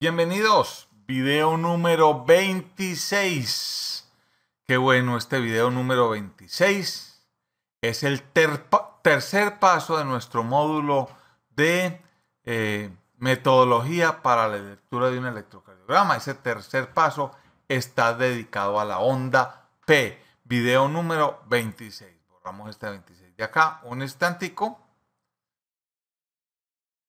Bienvenidos, video número 26. Qué bueno, este video número 26 es el tercer paso de nuestro módulo de eh, metodología para la lectura de un electrocardiograma. Ese tercer paso está dedicado a la onda P, video número 26. Borramos este 26 de acá, un instantico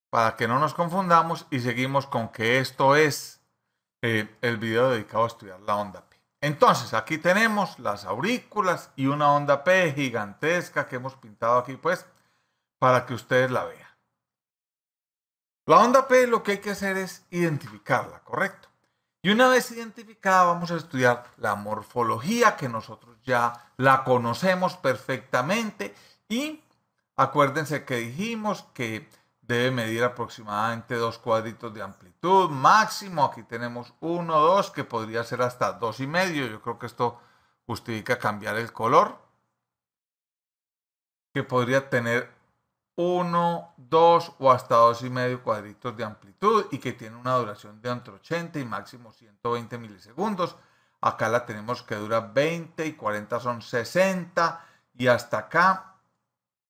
para que no nos confundamos y seguimos con que esto es eh, el video dedicado a estudiar la onda P. Entonces, aquí tenemos las aurículas y una onda P gigantesca que hemos pintado aquí, pues, para que ustedes la vean. La onda P lo que hay que hacer es identificarla, ¿correcto? Y una vez identificada vamos a estudiar la morfología que nosotros ya la conocemos perfectamente y acuérdense que dijimos que debe medir aproximadamente dos cuadritos de amplitud máximo. Aquí tenemos uno, dos, que podría ser hasta dos y medio. Yo creo que esto justifica cambiar el color. Que podría tener uno, dos o hasta dos y medio cuadritos de amplitud y que tiene una duración de entre 80 y máximo 120 milisegundos. Acá la tenemos que dura 20 y 40 son 60 y hasta acá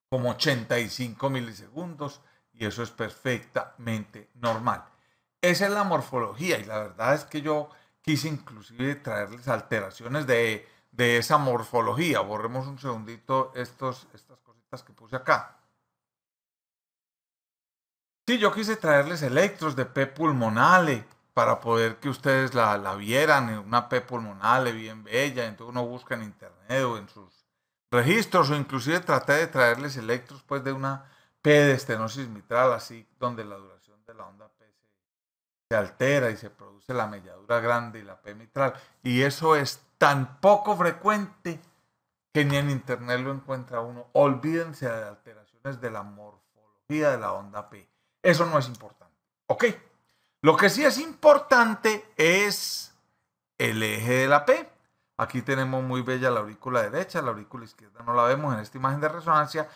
como 85 milisegundos y eso es perfectamente normal. Esa es la morfología y la verdad es que yo quise inclusive traerles alteraciones de, esa morfología. Borremos un segundito estos, estas cositas que puse acá. Sí, yo quise traerles electros de P pulmonales para poder que ustedes la, la vieran, eh, una P pulmonale bien bella, entonces uno busca en internet o en sus registros, o inclusive traté de traerles electros pues de una P de estenosis mitral, así donde la duración de la onda P se, altera y se produce la melladura grande y la P mitral. Y eso es tan poco frecuente que ni en internet lo encuentra uno. Olvídense de alteraciones de la morfología de la onda P. Eso no es importante. ¿Ok? Lo que sí es importante es el eje de la P. Aquí tenemos muy bella la aurícula derecha, la aurícula izquierda no la vemos en esta imagen de resonancia,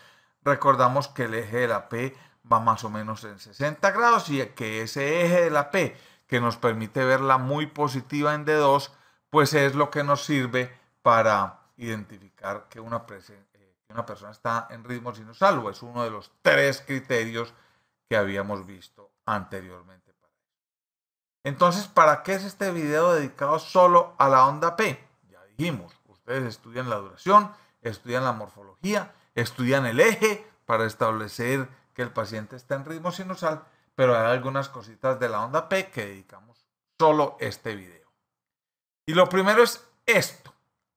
recordamos que el eje de la P va más o menos en 60 grados y que ese eje de la P que nos permite verla muy positiva en D2, pues es lo que nos sirve para identificar que una, eh, una persona está en ritmo sinusalvo. Es uno de los tres criterios que habíamos visto anteriormente. Entonces, ¿para qué es este video dedicado solo a la onda P? Ya dijimos, ustedes estudian la duración, estudian la morfología, estudian el eje para establecer que el paciente está en ritmo sinusal, pero hay algunas cositas de la onda P que dedicamos solo este video. Y lo primero es esto.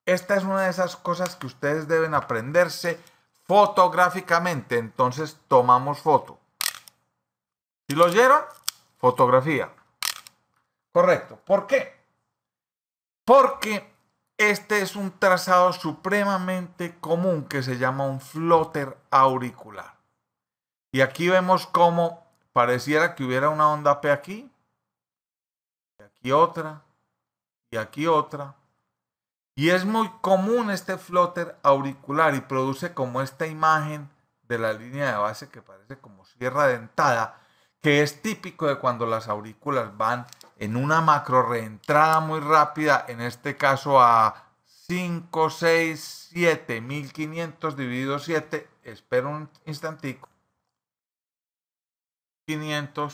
Esta es una de esas cosas que ustedes deben aprenderse fotográficamente. Entonces tomamos foto. Si lo oyeron? Fotografía. Correcto. ¿Por qué? Porque este es un trazado supremamente común que se llama un flotter auricular. Y aquí vemos cómo pareciera que hubiera una onda P aquí, y aquí otra, y aquí otra. Y es muy común este flotter auricular y produce como esta imagen de la línea de base que parece como sierra dentada, que es típico de cuando las aurículas van en una macro reentrada muy rápida, en este caso a 5, 6, 7, 1500 dividido 7, espero un instantico, 500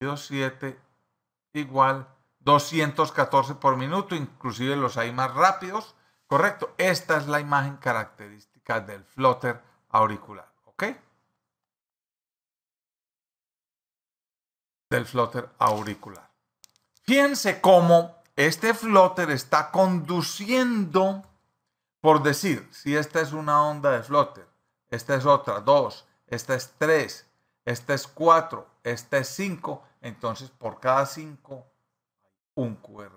dividido 7 igual 214 por minuto, inclusive los hay más rápidos, correcto, esta es la imagen característica del flotter auricular, ¿ok? del flóter auricular. Fíjense cómo este flotter está conduciendo, por decir, si esta es una onda de flotter, esta es otra, dos, esta es tres, esta es cuatro, esta es cinco, entonces por cada cinco un QRS.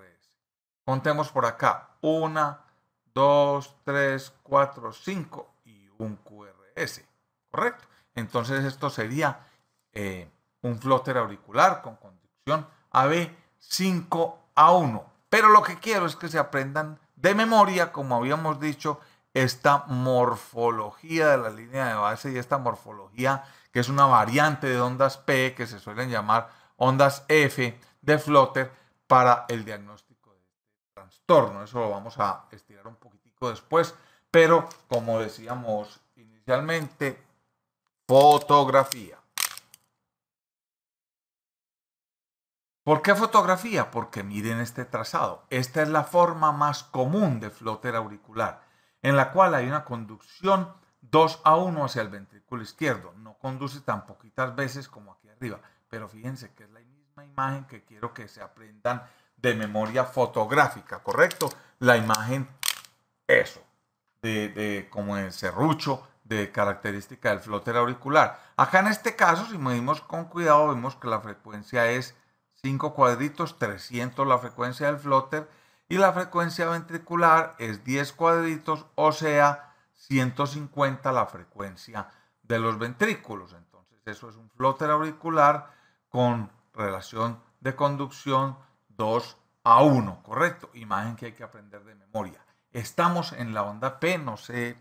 Contemos por acá, una, dos, tres, cuatro, cinco y un QRS, ¿correcto? Entonces esto sería... Eh, un flotter auricular con conducción AB5A1. Pero lo que quiero es que se aprendan de memoria, como habíamos dicho, esta morfología de la línea de base y esta morfología que es una variante de ondas P que se suelen llamar ondas F de Flotter para el diagnóstico de este trastorno. Eso lo vamos a estirar un poquitico después, pero como decíamos inicialmente, fotografía. ¿Por qué fotografía? Porque miren este trazado. Esta es la forma más común de flóter auricular, en la cual hay una conducción 2 a 1 hacia el ventrículo izquierdo. No conduce tan poquitas veces como aquí arriba, pero fíjense que es la misma imagen que quiero que se aprendan de memoria fotográfica, ¿correcto? La imagen, eso, de, como el serrucho de característica del flóter auricular. Acá en este caso, si medimos con cuidado, vemos que la frecuencia es 5 cuadritos, 300 la frecuencia del flotter y la frecuencia ventricular es 10 cuadritos, o sea, 150 la frecuencia de los ventrículos. Entonces, eso es un flotter auricular con relación de conducción 2 a 1, ¿correcto? Imagen que hay que aprender de memoria. Estamos en la onda P, no se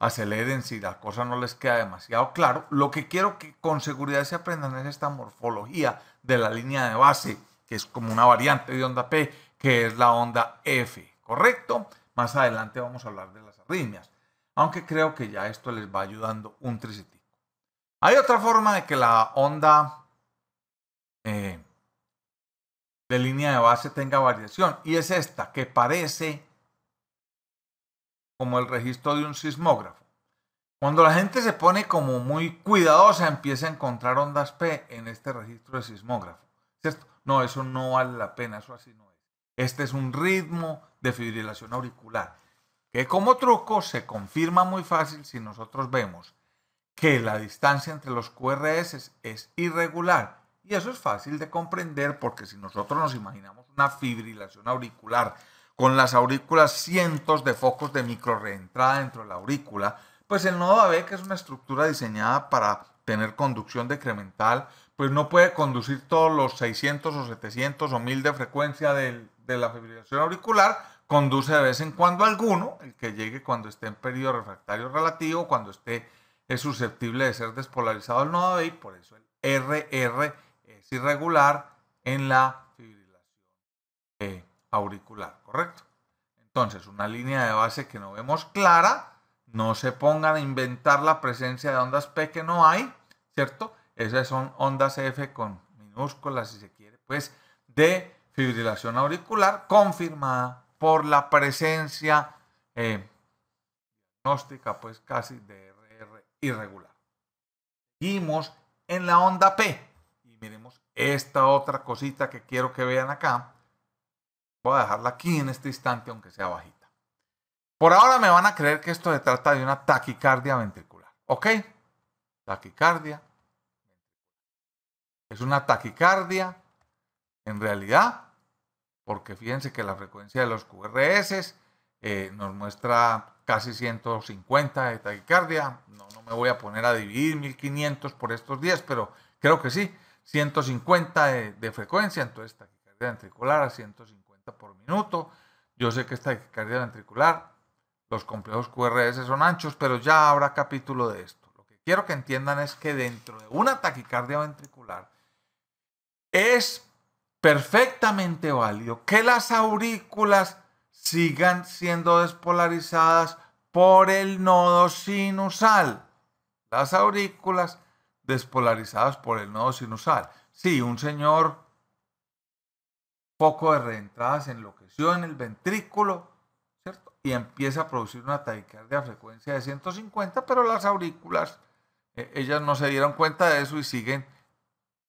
aceleren si la cosa no les queda demasiado claro. Lo que quiero que con seguridad se aprendan es esta morfología de la línea de base, que es como una variante de onda P, que es la onda F, ¿correcto? Más adelante vamos a hablar de las arritmias, aunque creo que ya esto les va ayudando un tricitico. Hay otra forma de que la onda eh, de línea de base tenga variación, y es esta, que parece como el registro de un sismógrafo. Cuando la gente se pone como muy cuidadosa, empieza a encontrar ondas P en este registro de sismógrafo. ¿Cierto? No, eso no vale la pena, eso así no es. Este es un ritmo de fibrilación auricular, que como truco se confirma muy fácil si nosotros vemos que la distancia entre los QRS es irregular. Y eso es fácil de comprender porque si nosotros nos imaginamos una fibrilación auricular con las aurículas cientos de focos de micro reentrada dentro de la aurícula, pues el nodo AB, que es una estructura diseñada para tener conducción decremental, pues no puede conducir todos los 600 o 700 o 1000 de frecuencia de la fibrilación auricular, conduce de vez en cuando alguno, el que llegue cuando esté en periodo refractario relativo, cuando esté es susceptible de ser despolarizado el nodo AB y por eso el RR es irregular en la fibrilación eh, auricular, ¿correcto? Entonces, una línea de base que no vemos clara, no se pongan a inventar la presencia de ondas P que no hay, ¿cierto? Esas son ondas F con minúsculas, si se quiere, pues, de fibrilación auricular confirmada por la presencia eh, diagnóstica, pues casi de RR irregular. Seguimos en la onda P y miremos esta otra cosita que quiero que vean acá. Voy a dejarla aquí en este instante, aunque sea bajita. Por ahora me van a creer que esto se trata de una taquicardia ventricular. ¿Ok? Taquicardia. Es una taquicardia en realidad, porque fíjense que la frecuencia de los QRS eh, nos muestra casi 150 de taquicardia. No, me voy a poner a dividir 1500 por estos 10, pero creo que sí. 150 de, de frecuencia, entonces taquicardia ventricular a 150 por minuto. Yo sé que es taquicardia ventricular, los complejos QRS son anchos, pero ya habrá capítulo de esto. Lo que quiero que entiendan es que dentro de una taquicardia ventricular es perfectamente válido que las aurículas sigan siendo despolarizadas por el nodo sinusal. Las aurículas despolarizadas por el nodo sinusal. Si un señor poco de reentradas enloqueció en el ventrículo, empieza a producir una taquicardia a frecuencia de 150, pero las aurículas, eh, ellas no se dieron cuenta de eso y siguen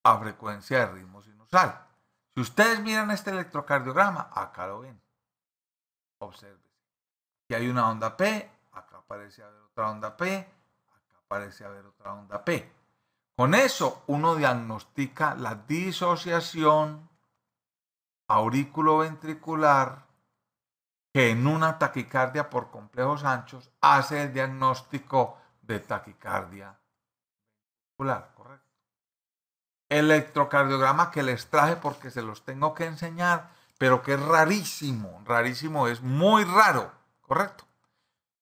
a frecuencia de ritmo sinusal. Si ustedes miran este electrocardiograma, acá lo ven. Observen. Aquí hay una onda P, acá parece haber otra onda P, acá parece haber otra onda P. Con eso uno diagnostica la disociación auriculoventricular en una taquicardia por complejos anchos hace el diagnóstico de taquicardia ventricular, ¿correcto? Electrocardiograma que les traje porque se los tengo que enseñar, pero que es rarísimo, rarísimo, es muy raro, ¿correcto?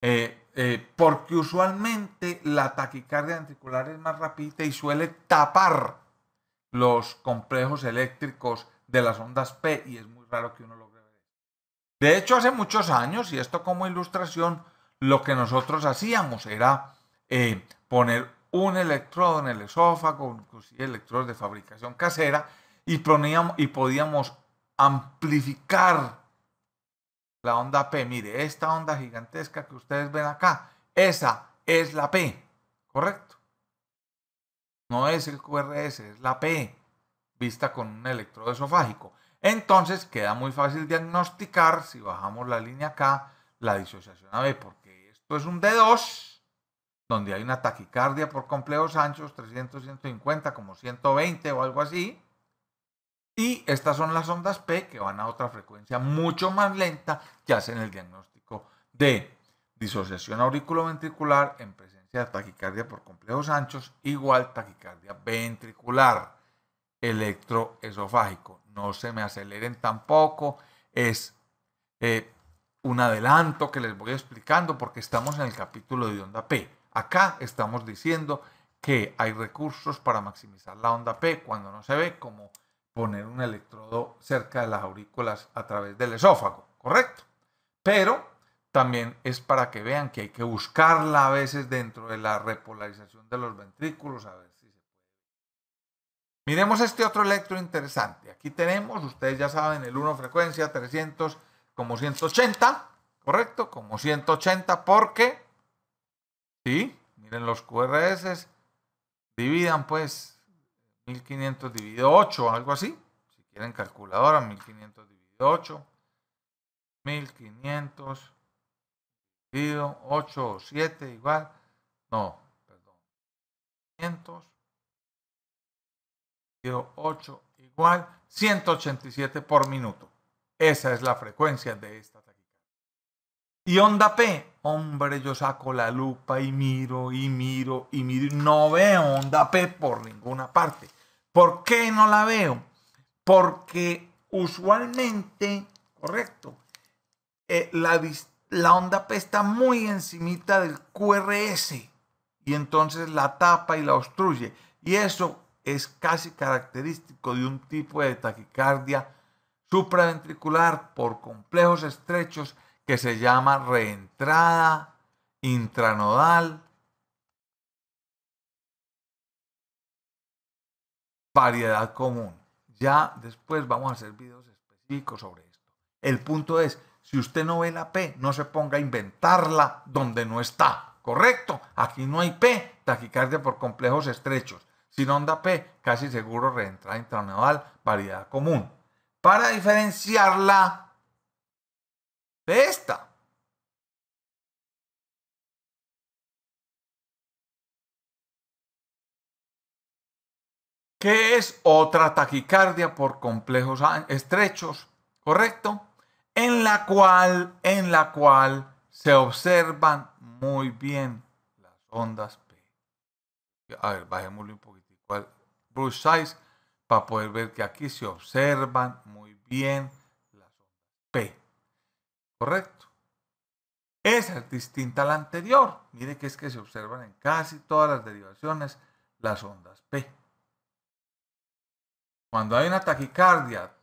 Eh, eh, porque usualmente la taquicardia ventricular es más rápida y suele tapar los complejos eléctricos de las ondas P y es muy raro que uno lo de hecho, hace muchos años, y esto como ilustración, lo que nosotros hacíamos era eh, poner un electrodo en el esófago, inclusive electrodos de fabricación casera, y, poníamos, y podíamos amplificar la onda P. Mire, esta onda gigantesca que ustedes ven acá, esa es la P, ¿correcto? No es el QRS, es la P, vista con un electrodo esofágico. Entonces queda muy fácil diagnosticar si bajamos la línea acá la disociación AB, porque esto es un D2, donde hay una taquicardia por complejos anchos, 300, 150, como 120 o algo así. Y estas son las ondas P que van a otra frecuencia mucho más lenta que hacen el diagnóstico de disociación auriculoventricular en presencia de taquicardia por complejos anchos, igual taquicardia ventricular electroesofágico no se me aceleren tampoco. Es eh, un adelanto que les voy explicando porque estamos en el capítulo de onda P. Acá estamos diciendo que hay recursos para maximizar la onda P cuando no se ve, como poner un electrodo cerca de las aurículas a través del esófago, ¿correcto? Pero también es para que vean que hay que buscarla a veces dentro de la repolarización de los ventrículos, a veces Miremos este otro electro interesante. Aquí tenemos, ustedes ya saben, el 1 frecuencia 300 como 180, ¿correcto? Como 180 porque, ¿sí? Miren los QRS, dividan pues 1500 dividido 8, algo así. Si quieren calculadora, 1500 dividido 8. 1500 dividido 8 o 7 igual. No, perdón. 500 8 igual 187 por minuto. Esa es la frecuencia de esta taquicardia. Y onda P, hombre, yo saco la lupa y miro y miro y miro no veo onda P por ninguna parte. ¿Por qué no la veo? Porque usualmente, correcto, eh, la, la onda P está muy encimita del QRS y entonces la tapa y la obstruye. Y eso es casi característico de un tipo de taquicardia supraventricular por complejos estrechos que se llama reentrada intranodal variedad común. Ya después vamos a hacer videos específicos sobre esto. El punto es, si usted no ve la P, no se ponga a inventarla donde no está. ¿Correcto? Aquí no hay P, taquicardia por complejos estrechos sin onda P, casi seguro reentrada intranodal, variedad común. Para diferenciarla de esta. Que es otra taquicardia por complejos estrechos? ¿Correcto? En la cual, en la cual se observan muy bien las ondas a ver, bajémosle un poquitico al brush size para poder ver que aquí se observan muy bien las ondas P. ¿Correcto? Esa es distinta a la anterior. Mire que es que se observan en casi todas las derivaciones las ondas P. Cuando hay una taquicardia,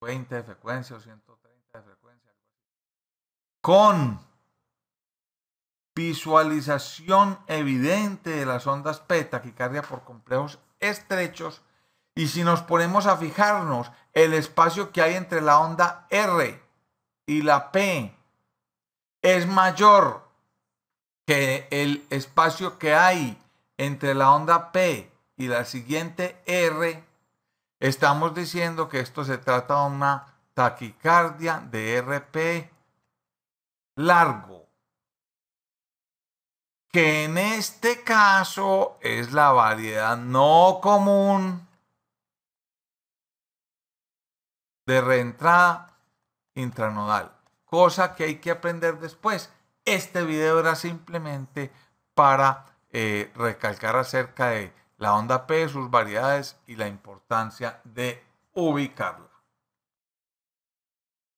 20 de frecuencia o 130 de frecuencia, con visualización evidente de las ondas P, taquicardia por complejos estrechos y si nos ponemos a fijarnos el espacio que hay entre la onda R y la P es mayor que el espacio que hay entre la onda P y la siguiente R, estamos diciendo que esto se trata de una taquicardia de RP largo que en este caso es la variedad no común de reentrada intranodal, cosa que hay que aprender después. Este video era simplemente para eh, recalcar acerca de la onda P, sus variedades y la importancia de ubicarla.